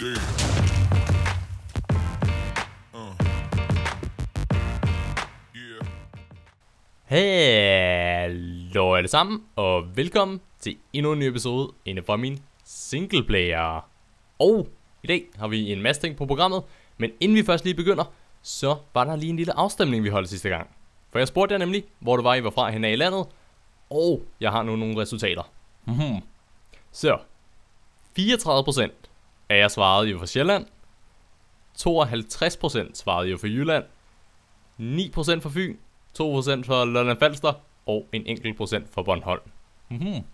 dø. Uh. Yeah. Hallo alle sammen, og velkommen til endnu en ny episode inden for min player. Og i dag har vi en masse ting på programmet, men inden vi først lige begynder, så var der lige en lille afstemning, vi holdt sidste gang. For jeg spurgte jer nemlig, hvor du var, I var fra hen i landet, og jeg har nu nogle resultater. Mm-hmm. Så, 34% af jer svarede jo for Sjælland, 52% svarede jo for Jylland, 9% for Fyn, 2% for Lolland Falster og en enkelt procent for Bornholm. Mm-hmm.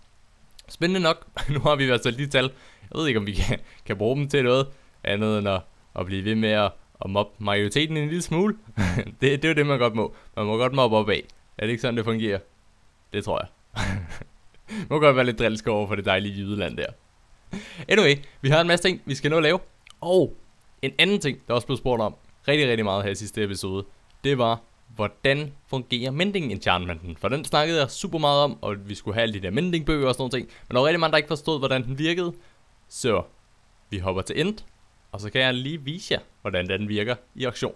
Spændende nok. nu har vi været hvert lige tal. Jeg ved ikke, om vi kan, kan bruge dem til noget andet end at, at blive ved med at, at mobbe majoriteten en lille smule. det, det er jo det, man godt må. Man må godt mobbe opad. Er det ikke sådan, det fungerer? Det tror jeg. må godt være lidt drilsk over for det dejlige Jydeland der. Anyway, vi har en masse ting, vi skal nå at lave. Og en anden ting, der også blev spurgt om rigtig, rigtig meget her i sidste episode, det var, hvordan fungerer mending enchantmenten? For den snakkede jeg super meget om, og vi skulle have alle de der mending bøger og sådan noget ting. Men der var rigtig mange, der ikke forstod, hvordan den virkede. Så vi hopper til end, og så kan jeg lige vise jer, hvordan den virker i aktion.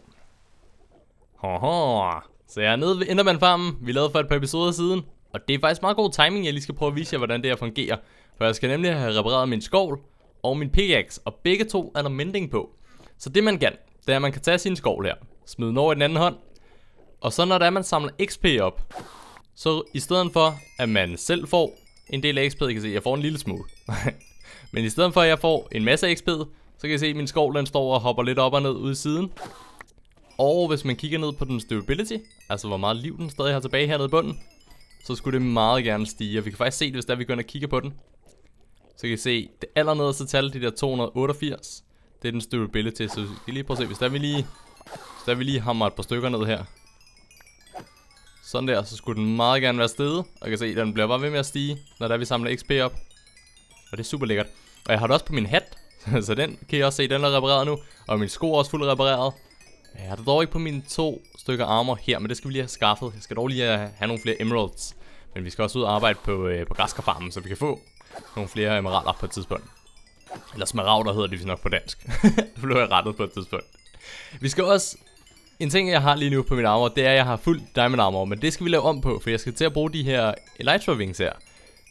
Haha, så jeg er nede ved Enderman Farmen, vi lavede for et par episoder siden. Og det er faktisk meget god timing, jeg lige skal prøve at vise jer, hvordan det her fungerer. For jeg skal nemlig have repareret min skovl og min pickaxe, og begge to er der mending på. Så det man kan, det er, at man kan tage sin skovl her, smide den over i den anden hånd, og så når det er, man samler XP op, så i stedet for, at man selv får en del af XP, kan se, jeg får en lille smule. Men i stedet for, at jeg får en masse XP, så kan jeg se, at min skovl den står og hopper lidt op og ned ude i siden. Og hvis man kigger ned på den stability, altså hvor meget liv den stadig har tilbage hernede i bunden, så skulle det meget gerne stige. Og vi kan faktisk se det, hvis der vi går ind og kigger på den. Så kan I se, det allernederste tal, de der 288, det er den durability. Så vi lige prøve at se, hvis der vi lige, hvis der vi lige hammer et par stykker ned her. Sådan der, så skulle den meget gerne være stede Og kan se, den bliver bare ved med at stige, når der vi samler XP op. Og det er super lækkert. Og jeg har det også på min hat, så den kan I også se, den er repareret nu. Og min sko er også fuldt repareret. Jeg har dog ikke på mine to stykker armor her, men det skal vi lige have skaffet. Jeg skal dog lige have nogle flere emeralds. Men vi skal også ud og arbejde på, øh, på græskarfarmen, så vi kan få nogle flere emeralder på et tidspunkt. Eller smaragder hedder det nok på dansk. det blev jeg rettet på et tidspunkt. Vi skal også... En ting, jeg har lige nu på min armor, det er, at jeg har fuld diamond armor, men det skal vi lave om på, for jeg skal til at bruge de her Elytra Wings her.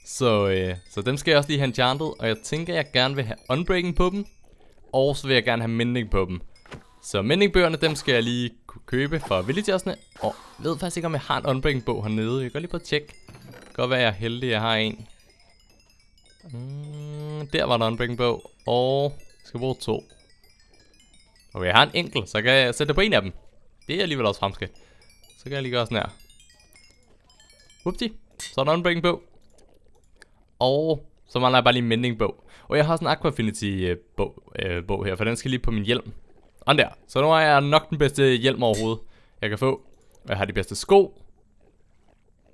Så, øh, så dem skal jeg også lige have enchanted, og jeg tænker, at jeg gerne vil have unbreaking på dem, og så vil jeg gerne have mending på dem. Så mendingbøgerne, dem skal jeg lige kunne købe for villagersne. Og jeg ved faktisk ikke, om jeg har en unbreaking bog hernede. Jeg går lige på tjek. Godt være, jeg er heldig, jeg har en. Mm, der var en unbreaking bog. Og jeg skal bruge to. Okay, jeg har en enkelt, så kan jeg sætte det på en af dem. Det er alligevel også fremskridt. Så kan jeg lige gøre sådan her. Upti, Så er der unbreaking bog. Og så mangler jeg bare lige en mending bog. Og jeg har sådan en aquafinity øh, bog, øh, bog her, for den skal lige på min hjelm. Sådan der. Så nu har jeg nok den bedste hjelm overhovedet, jeg kan få. Og jeg har de bedste sko.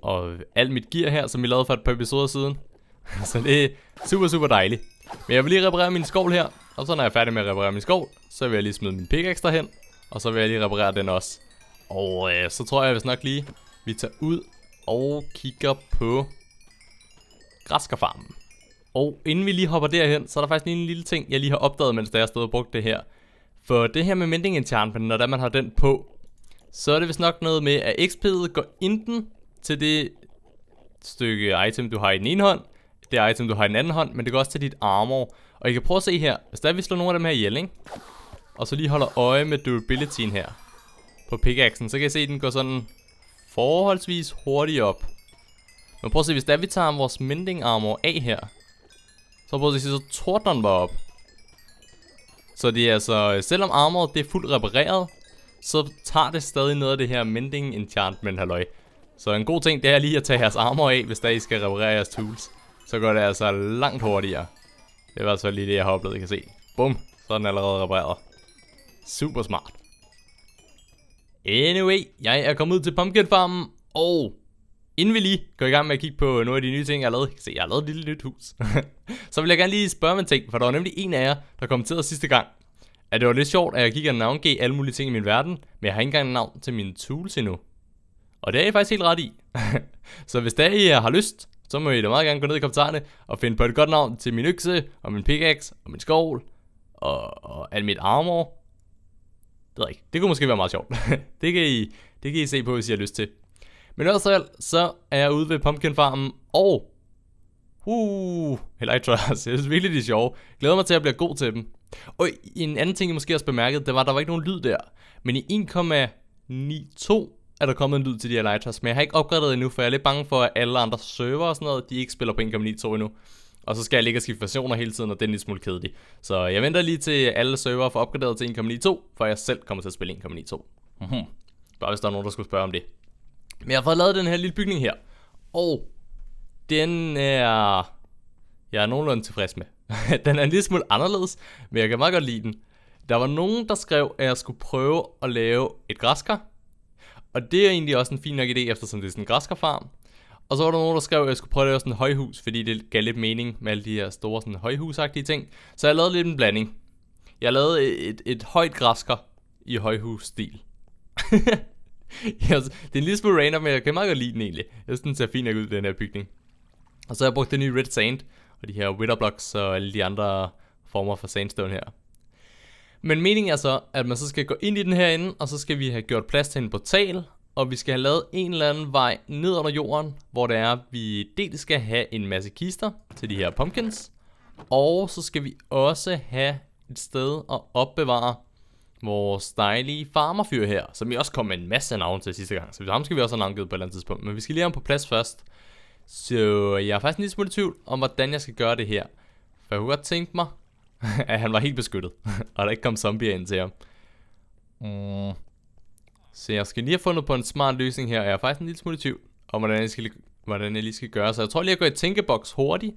Og alt mit gear her, som vi lavede for et par episoder siden. så det er super, super dejligt. Men jeg vil lige reparere min skovl her. Og så når jeg er færdig med at reparere min skovl, så vil jeg lige smide min pickaxe derhen. Og så vil jeg lige reparere den også. Og øh, så tror jeg hvis nok lige, vi tager ud og kigger på græskerfarmen. Og inden vi lige hopper derhen, så er der faktisk lige en lille ting, jeg lige har opdaget, mens jeg stod og brugte det her for det her med minting enchantment, når man har den på, så er det vist nok noget med, at XP'et går enten til det stykke item, du har i den ene hånd, det item, du har i den anden hånd, men det går også til dit armor. Og I kan prøve at se her, hvis der vi slår nogle af dem her ihjel, ikke? Og så lige holder øje med durabilityen her på pickaxen, så kan I se, at den går sådan forholdsvis hurtigt op. Men prøv at se, hvis der vi tager vores mending armor af her, så prøv at se, så tordner den bare op. Så det er altså, selvom armoret det er fuldt repareret, så tager det stadig noget af det her mending enchantment halløj. Så en god ting, det er lige at tage jeres armor af, hvis der I skal reparere jeres tools. Så går det altså langt hurtigere. Det var altså lige det, jeg har oplevet, I kan se. Bum, så er den allerede repareret. Super smart. Anyway, jeg er kommet ud til pumpkin farmen, og Inden vi lige går i gang med at kigge på nogle af de nye ting, jeg har lavet, se, jeg har lavet et lille nyt hus, så vil jeg gerne lige spørge om en ting, for der var nemlig en af jer, der kommenterede sidste gang, at det var lidt sjovt, at jeg gik og navngav alle mulige ting i min verden, men jeg har ikke engang navn til mine tools endnu. Og det er I faktisk helt ret i. så hvis der I har lyst, så må I da meget gerne gå ned i kommentarerne og finde på et godt navn til min økse, og min pickaxe, og min skål, og, og alt mit armor. Det ved jeg ikke. Det kunne måske være meget sjovt. det, kan I, det kan I se på, hvis I har lyst til. Men ellers alt, så er jeg ude ved Pumpkin Farmen, og... Uh, heller ikke trust. Jeg synes virkelig, de er sjove. Glæder mig til at blive god til dem. Og en anden ting, jeg måske også bemærkede, det var, at der var ikke nogen lyd der. Men i 1,92 er der kommet en lyd til de Elytras, men jeg har ikke opgraderet endnu, for jeg er lidt bange for, at alle andre server og sådan noget, de ikke spiller på 1.92 endnu. Og så skal jeg ligge og skifte versioner hele tiden, og det er en lille smule kedeligt. Så jeg venter lige til alle server får opgraderet til 1.92, for jeg selv kommer til at spille 1.92. Mm-hmm. Bare hvis der er nogen, der skulle spørge om det. Men jeg har fået lavet den her lille bygning her. Og den er... Jeg er nogenlunde tilfreds med. den er en lille smule anderledes, men jeg kan meget godt lide den. Der var nogen, der skrev, at jeg skulle prøve at lave et græskar. Og det er egentlig også en fin nok idé, eftersom det er sådan en græskarfarm. Og så var der nogen, der skrev, at jeg skulle prøve at lave sådan et højhus, fordi det gav lidt mening med alle de her store sådan højhusagtige ting. Så jeg lavede lidt en blanding. Jeg lavede et, et, et højt græskar i højhusstil. jeg, det er en lille smule random, men jeg kan meget godt lide den egentlig. Jeg synes, den ser fint ud, den her bygning. Og så har jeg brugt den nye Red Sand, og de her Witherblocks og alle de andre former for sandstone her. Men meningen er så, at man så skal gå ind i den herinde, og så skal vi have gjort plads til en portal, og vi skal have lavet en eller anden vej ned under jorden, hvor det er, at vi dels skal have en masse kister til de her pumpkins, og så skal vi også have et sted at opbevare vores dejlige farmerfyr her, som vi også kom med en masse navn til sidste gang, så ham skal vi også have navngivet på et eller andet tidspunkt, men vi skal lige have ham på plads først. Så jeg er faktisk en lille smule i tvivl om, hvordan jeg skal gøre det her. For jeg kunne godt tænke mig, at han var helt beskyttet, og der ikke kom zombier ind til ham. Mm. Så jeg skal lige have fundet på en smart løsning her, og jeg er faktisk en lille smule i tvivl om, hvordan jeg, skal, hvordan jeg lige skal gøre. Så jeg tror lige, at jeg går i tænkeboks hurtigt,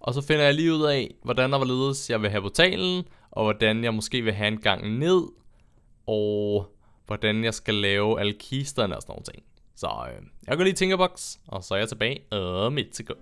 og så finder jeg lige ud af, hvordan var ledes, jeg vil have portalen, og hvordan jeg måske vil have en gang ned, og hvordan jeg skal lave alle kisterne og sådan noget. ting. Så øh, jeg går lige i Tinkerbox, og så er jeg tilbage øh, om et sekund.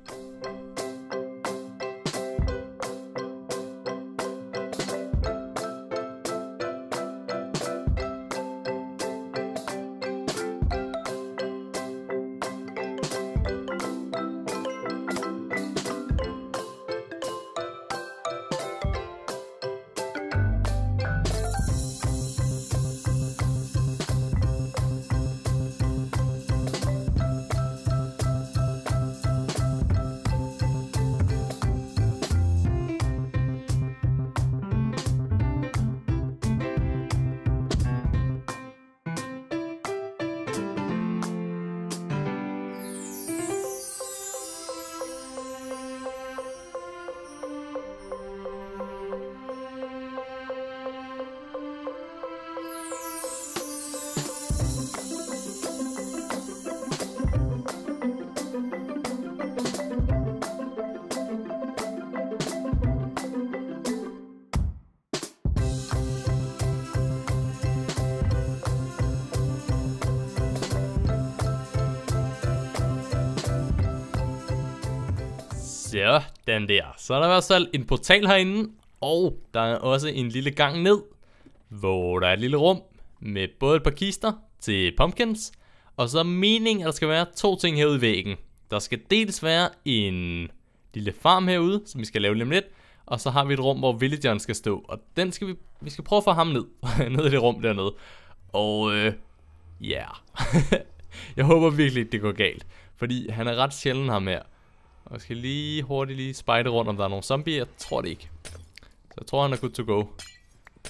Sådan der. Så er der i hvert fald en portal herinde, og der er også en lille gang ned, hvor der er et lille rum med både et par kister til pumpkins, og så er meningen, at der skal være to ting herude i væggen. Der skal dels være en lille farm herude, som vi skal lave lidt og så har vi et rum, hvor villageren skal stå, og den skal vi, vi skal prøve at få ham ned, ned i det rum dernede. Og øh, ja, yeah. jeg håber virkelig, det går galt, fordi han er ret sjældent ham her. Og jeg skal lige hurtigt lige spejde rundt, om der er nogle zombier. Jeg tror det ikke. Så jeg tror, han er good to go.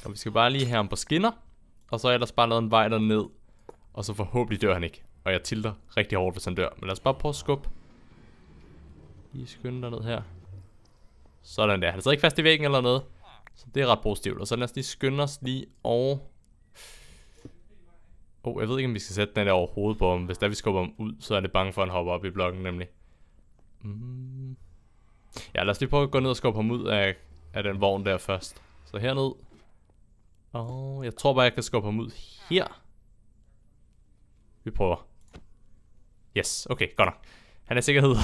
Og vi skal bare lige have ham på skinner. Og så ellers bare lavet en vej ned Og så forhåbentlig dør han ikke. Og jeg tilter rigtig hårdt, hvis han dør. Men lad os bare prøve at skubbe. Lige skynde ned her. Sådan der. Han sidder ikke fast i væggen eller noget. Så det er ret positivt. Og så lad os lige skynde os lige over... Oh, jeg ved ikke, om vi skal sætte den der over på ham. Hvis der vi skubber ham ud, så er det bange for, at han hopper op i blokken nemlig. Mm. Ja, lad os lige prøve at gå ned og skubbe ham ud af, af den vogn der først. Så herned. Og jeg tror bare, jeg kan skubbe ham ud her. Vi prøver. Yes, okay, godt nok. Han er sikkerhed.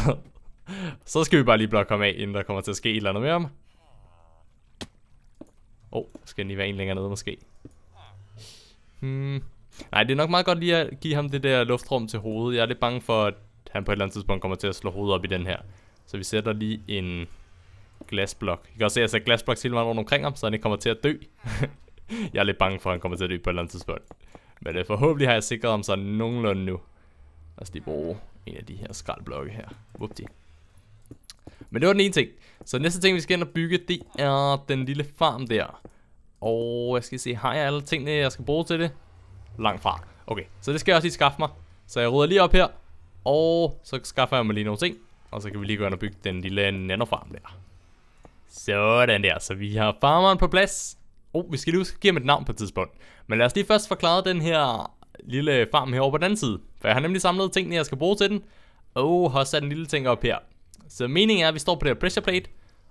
så skal vi bare lige blokke ham af, inden der kommer til at ske et eller andet med ham. Åh, oh, skal den lige være en længere nede måske. Hmm. Nej, det er nok meget godt lige at give ham det der luftrum til hovedet. Jeg er lidt bange for, at han på et eller andet tidspunkt kommer til at slå hovedet op i den her. Så vi sætter lige en glasblok. I kan også se, at jeg sætter glasblok hele vejen rundt omkring ham, så han ikke kommer til at dø. jeg er lidt bange for, at han kommer til at dø på et eller andet tidspunkt. Men det øh, forhåbentlig har jeg sikret ham så nogenlunde nu. Lad os lige bruge en af de her skraldblokke her. Whoopty. Men det var den ene ting. Så næste ting, vi skal ind og bygge, det er den lille farm der. Og jeg skal se, har jeg alle tingene, jeg skal bruge til det? Langt fra. Okay, så det skal jeg også lige skaffe mig. Så jeg rydder lige op her. Og så skaffer jeg mig lige nogle ting, og så kan vi lige gå ind og bygge den lille nanofarm der. Sådan der, så vi har farmeren på plads. Oh, vi skal lige huske at give ham et navn på et tidspunkt. Men lad os lige først forklare den her lille farm herovre på den anden side. For jeg har nemlig samlet tingene, jeg skal bruge til den. Og har sat en lille ting op her. Så meningen er, at vi står på det her pressure plate.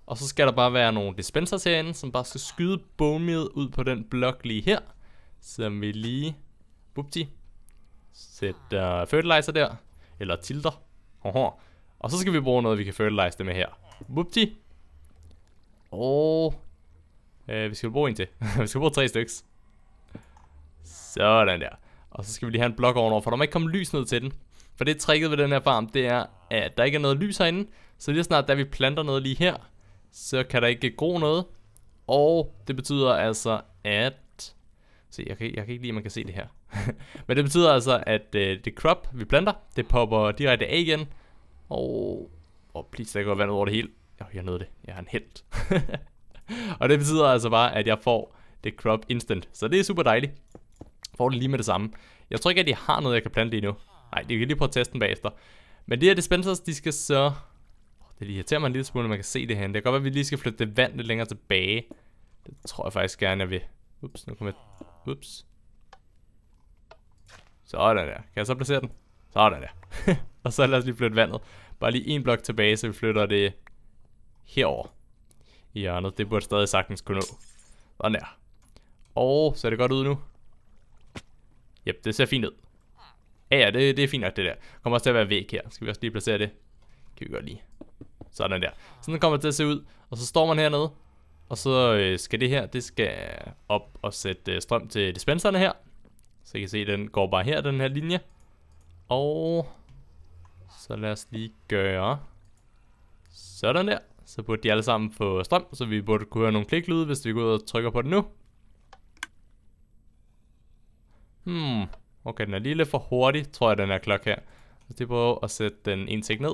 Og så skal der bare være nogle dispensers herinde, som bare skal skyde bone meal ud på den blok lige her. Som vi lige... Bupti. Sætter fertilizer der. Eller tilter. Haha. Og så skal vi bruge noget, vi kan fertilize det med her. Whoopty. Og... Øh, vi skal bruge en til. vi skal bruge tre stykker. Sådan der. Og så skal vi lige have en blok ovenover, for der må ikke komme lys ned til den. For det tricket ved den her farm, det er, at der ikke er noget lys herinde. Så lige snart, da vi planter noget lige her, så kan der ikke gro noget. Og det betyder altså, at... Se, jeg kan, jeg kan ikke lige, at man kan se det her. Men det betyder altså, at øh, det crop, vi planter, det popper direkte af igen. Og... Åh, oh, please, der går vand over det hele. Jo, jeg nåede det. Jeg er en helt. og det betyder altså bare, at jeg får det crop instant. Så det er super dejligt. Får det lige med det samme. Jeg tror ikke, at de har noget, jeg kan plante lige nu. Nej, det kan lige prøve at teste den bagefter. Men det her dispensers, de skal så... Det irriterer mig en lille smule, når man kan se det her. Det kan godt være, at vi lige skal flytte det vand lidt længere tilbage. Det tror jeg faktisk gerne, at vi... Ups, nu kommer jeg... Ups. Sådan der. Kan jeg så placere den? Sådan der. og så lad os lige flytte vandet. Bare lige en blok tilbage, så vi flytter det herover i hjørnet. Det burde stadig sagtens kunne nå. Sådan der. Og ser det godt ud nu. Jep, det ser fint ud. Ja, ja, det, det er fint nok det der. Kommer også til at være væk her. Skal vi også lige placere det? Kan vi godt lige. Sådan der. Sådan kommer det til at se ud. Og så står man hernede. Og så øh, skal det her, det skal op og sætte øh, strøm til dispenserne her. Så I kan se, den går bare her, den her linje. Og så lad os lige gøre sådan der. Så burde de alle sammen få strøm, så vi burde kunne høre nogle kliklyde, hvis vi går ud og trykker på den nu. Hmm, okay, den er lige lidt for hurtig, tror jeg, den her klokke her. Så det prøver at sætte den en tæk ned.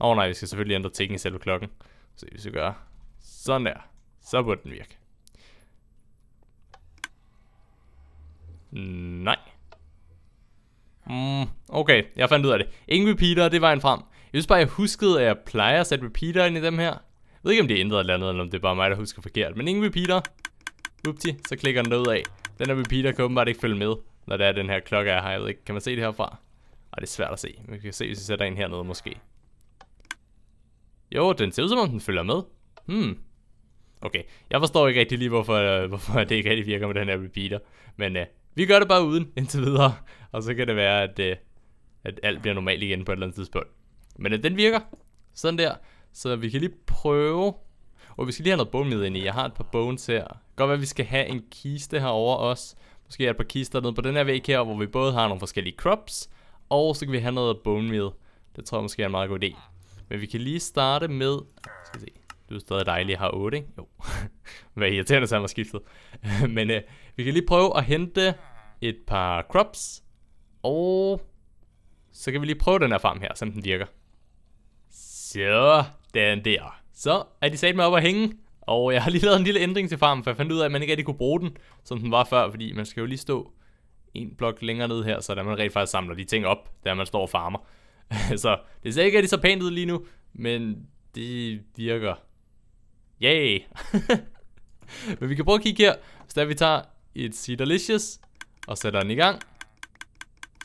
Åh oh, nej, vi skal selvfølgelig ændre tækken i selve klokken. Så vi gør sådan der. Så burde den virke. Nej. Mm, okay, jeg fandt ud af det. Ingen repeater, det var en frem. Jeg synes bare, jeg huskede, at jeg plejer at sætte repeater ind i dem her. Jeg ved ikke, om det er ændret eller andet, eller om det er bare mig, der husker forkert. Men ingen repeater. Upti, så klikker den ud af. Den her repeater kan åbenbart ikke følge med, når det er den her klokke er her. Jeg ved ikke, kan man se det herfra? Ej, det er svært at se. vi kan se, hvis vi sætter en hernede måske. Jo, den ser ud som om den følger med. Hmm. Okay, jeg forstår ikke rigtig lige, hvorfor, øh, hvorfor det ikke rigtig virker med den her repeater. Men øh, vi gør det bare uden indtil videre, og så kan det være, at, øh, at alt bliver normalt igen på et eller andet tidspunkt. Men at øh, den virker. Sådan der. Så vi kan lige prøve. Og vi skal lige have noget bone med ind i. Jeg har et par bones her. Godt være, at vi skal have en kiste herover også. Måske et par kister nede på den her væg her, hvor vi både har nogle forskellige crops, og så kan vi have noget bone meal. Det tror jeg måske er en meget god idé. Men vi kan lige starte med... Skal se. Du er stadig dejlig, jeg har 8, ikke? Jo. Hvad irriterende, så han var skiftet. Men øh, vi kan lige prøve at hente et par crops. Og så kan vi lige prøve den her farm her, som den virker. Så, den der. Så er de sat med op at hænge. Og jeg har lige lavet en lille ændring til farmen, for jeg fandt ud af, at man ikke rigtig kunne bruge den, som den var før, fordi man skal jo lige stå en blok længere ned her, så der man rent faktisk samler de ting op, der man står og farmer. så det ser ikke rigtig så pænt ud lige nu, men det virker. Yay! men vi kan prøve at kigge her, så der vi tager It's delicious. Og sætter den i gang.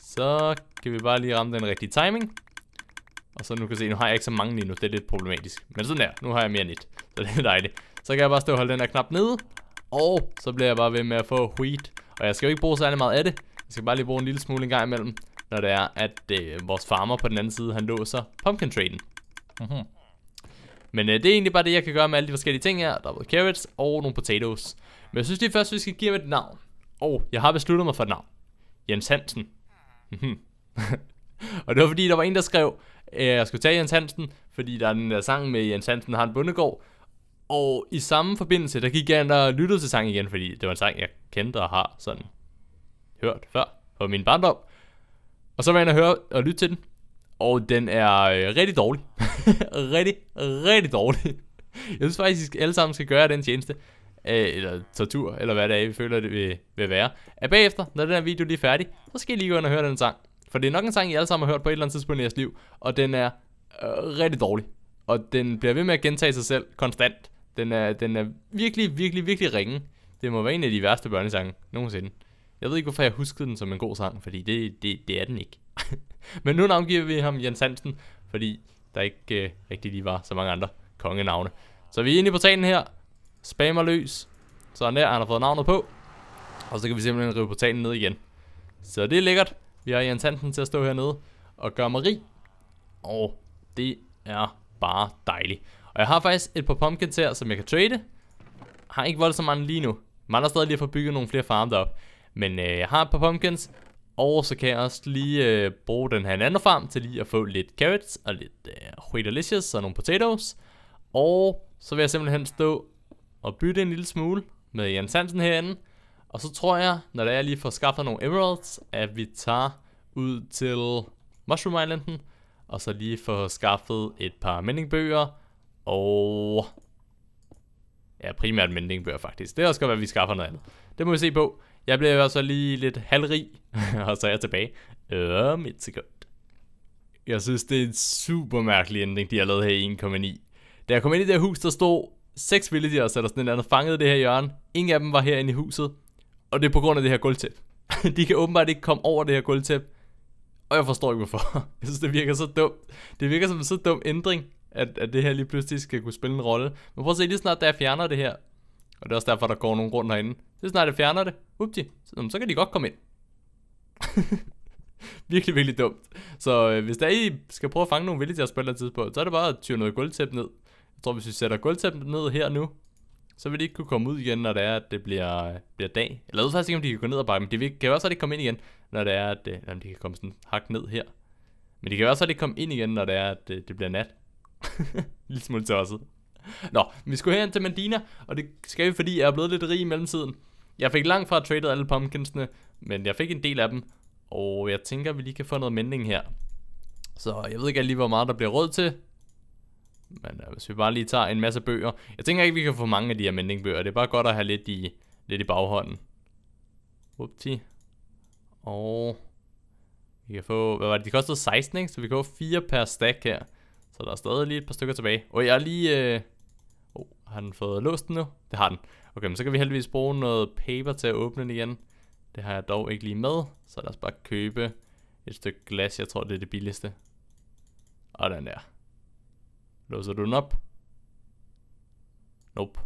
Så kan vi bare lige ramme den rigtige timing. Og så nu kan se, nu har jeg ikke så mange lige nu. Det er lidt problematisk. Men sådan der. Nu har jeg mere end et. Så det er dejligt. Så kan jeg bare stå og holde den her knap nede. Og så bliver jeg bare ved med at få wheat. Og jeg skal jo ikke bruge særlig meget af det. Jeg skal bare lige bruge en lille smule en gang imellem. Når det er, at øh, vores farmer på den anden side, han låser pumpkin traden. Mm -hmm. Men øh, det er egentlig bare det, jeg kan gøre med alle de forskellige ting her. Der er både carrots og nogle potatoes. Men jeg synes lige først, vi skal give ham et navn. Og oh, jeg har besluttet mig for et navn. Jens Hansen. Mhm. og det var fordi, der var en, der skrev, at øh, jeg skulle tage Jens Hansen, fordi der er den der sang med Jens Hansen har en bundegård. Og i samme forbindelse, der gik jeg ind og lyttede til sangen igen, fordi det var en sang, jeg kendte og har sådan hørt før på min barndom. Og så var jeg ind og høre og lytte til den. Og den er øh, rigtig dårlig. rigtig, rigtig dårlig. Jeg synes faktisk, at alle sammen skal gøre den tjeneste øh, eller tortur, eller hvad det er, vi føler, det vil, vil være, at bagefter, når den her video lige er færdig, så skal I lige gå ind og høre den sang. For det er nok en sang, I alle sammen har hørt på et eller andet tidspunkt i jeres liv, og den er øh, rigtig dårlig. Og den bliver ved med at gentage sig selv konstant. Den er, den er virkelig, virkelig, virkelig ringe. Det må være en af de værste børnesange nogensinde. Jeg ved ikke, hvorfor jeg huskede den som en god sang, fordi det, det, det er den ikke. Men nu navngiver vi ham Jens Hansen, fordi der ikke øh, rigtig lige var så mange andre kongenavne. Så vi er inde i portalen her. Spammer løs. Sådan der, han har fået navnet på. Og så kan vi simpelthen rive portalen ned igen. Så det er lækkert. Vi har Jens Hansen til at stå hernede og gøre rig. Og det er bare dejligt. Og jeg har faktisk et par pumpkins her, som jeg kan trade. Har ikke voldsomt mange lige nu. Man har stadig lige at bygget nogle flere farme derop. Men øh, jeg har et par pumpkins. Og så kan jeg også lige øh, bruge den her anden farm til lige at få lidt carrots og lidt øh, delicious og nogle potatoes. Og så vil jeg simpelthen stå og bytte en lille smule med Jens Hansen herinde. Og så tror jeg, når det er lige får skaffet nogle emeralds, at vi tager ud til Mushroom Islanden, og så lige få skaffet et par mendingbøger, og... Ja, primært mendingbøger faktisk. Det er også godt, at vi skaffer noget andet. Det må vi se på. Jeg bliver jo hvert lige lidt halvrig, og så er jeg tilbage om øh, et sekund. Jeg synes, det er en super mærkelig ændring, de har lavet her i 1,9. Da jeg kom ind i det her hus, der stod seks villagers eller sådan et eller andet fanget det her hjørne. Ingen af dem var herinde i huset. Og det er på grund af det her gulvtæp. de kan åbenbart ikke komme over det her gulvtæp. Og jeg forstår ikke hvorfor. Jeg synes det virker så dumt. Det virker som en så dum ændring, at, at det her lige pludselig skal kunne spille en rolle. Men prøv at se lige snart, da jeg fjerner det her. Og det er også derfor, der går nogen rundt herinde. Lige snart jeg fjerner det, upti, så, så kan de godt komme ind. virkelig, virkelig dumt. Så øh, hvis der I skal prøve at fange nogle villager på et eller andet tidspunkt, så er det bare at tyre noget gulvtæp ned. Jeg tror, hvis vi sætter gulvtæppet ned her nu, så vil de ikke kunne komme ud igen, når det er, at det bliver, bliver dag. Eller jeg ved faktisk ikke, om de kan gå ned og bakke, men de vil, kan jo også ikke komme ind igen, når det er, at det, øh, jamen, de kan komme sådan hak ned her. Men de kan jo også ikke komme ind igen, når det er, at det, øh, det bliver nat. Lidt smule tosset. Nå, vi skulle herhen til Mandina, og det skal vi, fordi jeg er blevet lidt rig i mellemtiden. Jeg fik langt fra trade alle pumpkinsene, men jeg fik en del af dem, og jeg tænker, vi lige kan få noget mending her. Så jeg ved ikke lige, hvor meget der bliver råd til, men øh, hvis vi bare lige tager en masse bøger. Jeg tænker ikke, vi kan få mange af de her mendingbøger. Det er bare godt at have lidt i, lidt i baghånden. Upti. Og vi kan få, hvad var det, de kostede 16, ikke? Så vi kan få 4 per stack her. Så der er stadig lige et par stykker tilbage. Og jeg er lige, øh... oh, har den fået låst den nu? Det har den. Okay, men så kan vi heldigvis bruge noget paper til at åbne den igen. Det har jeg dog ikke lige med, så lad os bare købe et stykke glas. Jeg tror, det er det billigste. Og den der. Låser du den op? Nope.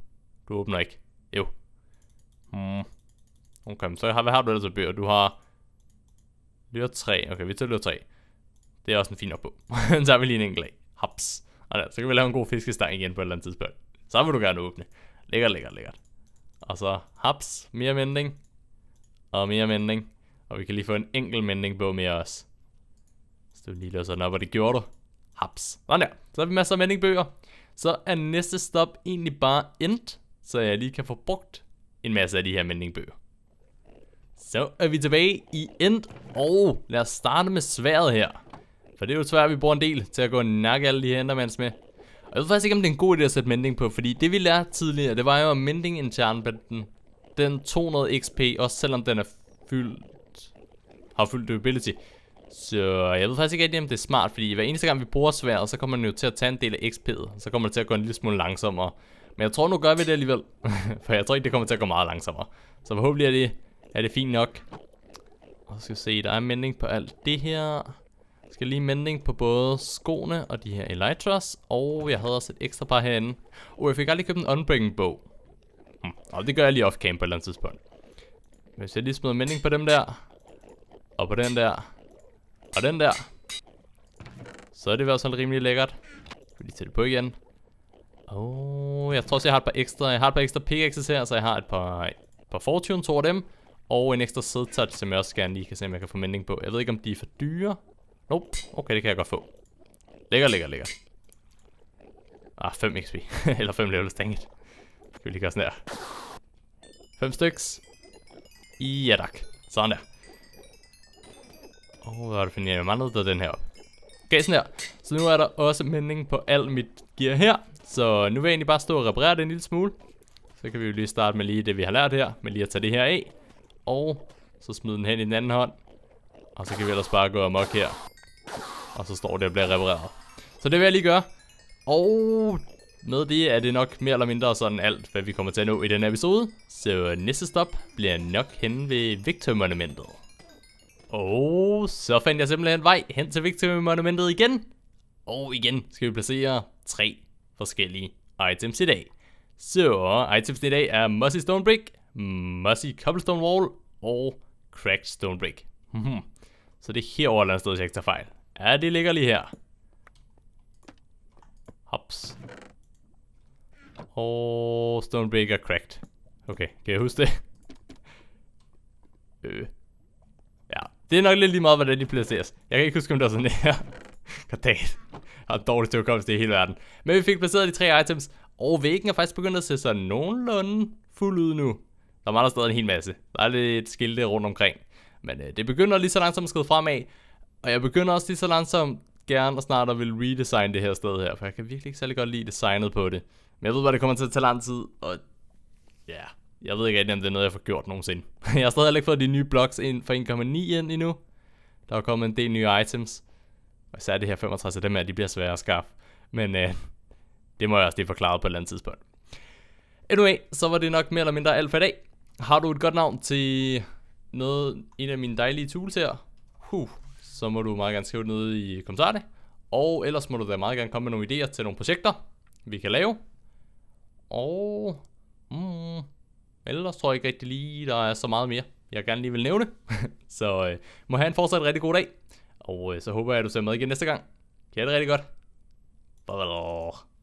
Du åbner ikke. Jo. Hmm. Okay, så har, hvad har du ellers af bøger? Du har... Lyre 3. Okay, vi tager lyre 3. Det er også en fin op på. så har vi lige en enkelt af. Hops. Og der, så kan vi lave en god fiskestang igen på et eller andet tidspunkt. Så vil du gerne åbne. Lækkert, lækkert, lækkert. Og så haps. Mere mending. Og mere mending. Og vi kan lige få en enkelt mending på mere også. Så du lige løser den op, og det gjorde du. Haps. Sådan der. Så har vi masser af vendingbøger. Så er næste stop egentlig bare end, så jeg lige kan få brugt en masse af de her vendingbøger. Så er vi tilbage i end, og lad os starte med sværet her. For det er jo svært, at vi bruger en del til at gå og nakke alle de her endermans med. Og jeg ved faktisk ikke, om det er en god idé at sætte mending på, fordi det vi lærte tidligere, det var jo, at mending den, den 200 XP, også selvom den er fyldt, har fyldt ability, så jeg ved faktisk ikke rigtig, om det er smart, fordi hver eneste gang vi bruger sværet, så kommer den jo til at tage en del af XP'et. Så kommer det til at gå en lille smule langsommere. Men jeg tror, nu gør vi det alligevel. For jeg tror ikke, det kommer til at gå meget langsommere. Så forhåbentlig er det, er det fint nok. Og så skal vi se, der er mending på alt det her. Jeg skal lige mending på både skoene og de her Elytras. Og jeg havde også et ekstra par herinde. Og jeg fik aldrig købt en unbreaking bog. Hm. Og det gør jeg lige off-cam på et eller andet tidspunkt. Hvis jeg lige smider mending på dem der. Og på den der. Og den der. Så er det vel sådan rimelig lækkert. Vi lige tage det på igen. Oh, jeg tror også, jeg har et par ekstra, jeg har et par ekstra pickaxes her, så jeg har et par, et par to af dem. Og en ekstra touch, som jeg også gerne lige kan se, om jeg kan få mending på. Jeg ved ikke, om de er for dyre. Nope, okay, det kan jeg godt få. Lækker, lækker, lækker. Ah, 5 XP. Eller 5 levels, dang it. Skal vi lige gøre sådan der. 5 styks. Ja tak. Sådan der. Og oh, hvad er det for en man der den her op. Okay, sådan her. Så nu er der også mænding på alt mit gear her. Så nu vil jeg egentlig bare stå og reparere det en lille smule. Så kan vi jo lige starte med lige det, vi har lært her. Med lige at tage det her af. Og så smide den hen i den anden hånd. Og så kan vi ellers bare gå amok her. Og så står det og bliver repareret. Så det vil jeg lige gøre. Og med det er det nok mere eller mindre sådan alt, hvad vi kommer til at nå i den episode. Så næste stop bliver nok henne ved Victor-monumentet. Og så fandt jeg simpelthen vej hen til Victory-monumentet igen. Og igen skal vi placere tre forskellige items i dag. Så items i dag er Mossy Stone Brick, Mossy Cobblestone Wall og Cracked Stone Brick. Hmm. så det er herovre, der er sted, hvis jeg ikke tager fejl. Ja, det ligger lige her. Hops. Og Stone Brick er cracked. Okay, kan jeg huske det? øh. Det er nok lidt lige meget, hvordan de placeres. Jeg kan ikke huske, om der er sådan her. Goddag. Jeg har dårligt til i hele verden. Men vi fik placeret de tre items, og væggen er faktisk begyndt at se sådan nogenlunde fuld ud nu. Der mangler stadig en hel masse. Der er lidt skilte rundt omkring. Men øh, det begynder lige så langsomt at skride fremad. Og jeg begynder også lige så langsomt gerne og snart at vil redesigne det her sted her. For jeg kan virkelig ikke særlig godt lide designet på det. Men jeg ved bare, det kommer til at tage lang tid. Og ja, yeah. Jeg ved ikke rigtig, om det er noget, jeg får gjort nogensinde. jeg har stadig ikke fået de nye blocks ind for 1,9 ind endnu. Der er kommet en del nye items. Og især det her 65, dem her, de bliver svære at skaffe. Men øh, det må jeg også lige forklare på et eller andet tidspunkt. Anyway, så var det nok mere eller mindre alt for i dag. Har du et godt navn til noget, en af mine dejlige tools her, huh, så må du meget gerne skrive det nede i kommentarerne. Og ellers må du da meget gerne komme med nogle idéer til nogle projekter, vi kan lave. Og... Mm, Ellers tror jeg ikke rigtig lige, der er så meget mere, jeg gerne lige vil nævne. så øh, må have en fortsat rigtig god dag, og øh, så håber jeg, at du ser med igen næste gang. Kan det rigtig godt? Bye.